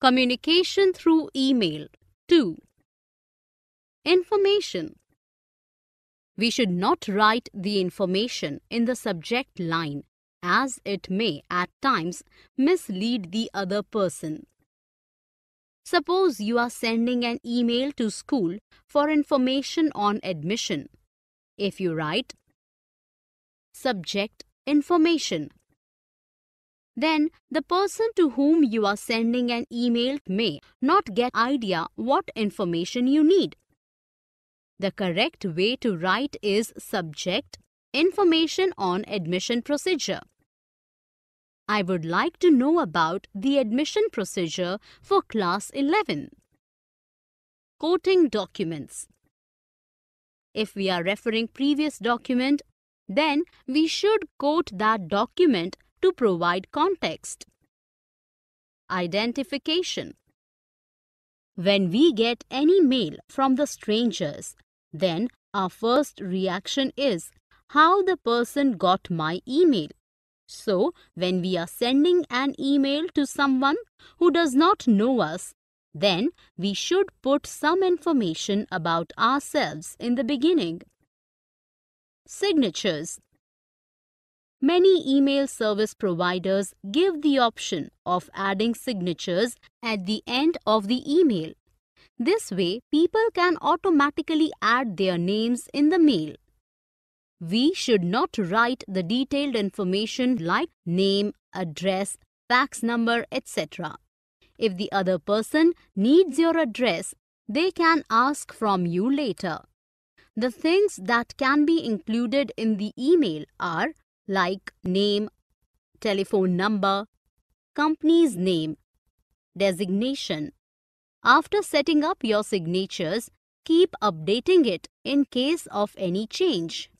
Communication through email. 2. Information. We should not write the information in the subject line as it may at times mislead the other person. Suppose you are sending an email to school for information on admission. If you write Subject Information then the person to whom you are sending an email may not get idea what information you need. The correct way to write is subject information on admission procedure. I would like to know about the admission procedure for class 11. Quoting documents. If we are referring previous document, then we should quote that document to provide context. Identification When we get any mail from the strangers, then our first reaction is how the person got my email. So, when we are sending an email to someone who does not know us, then we should put some information about ourselves in the beginning. Signatures Many email service providers give the option of adding signatures at the end of the email. This way, people can automatically add their names in the mail. We should not write the detailed information like name, address, fax number, etc. If the other person needs your address, they can ask from you later. The things that can be included in the email are like name, telephone number, company's name, designation. After setting up your signatures, keep updating it in case of any change.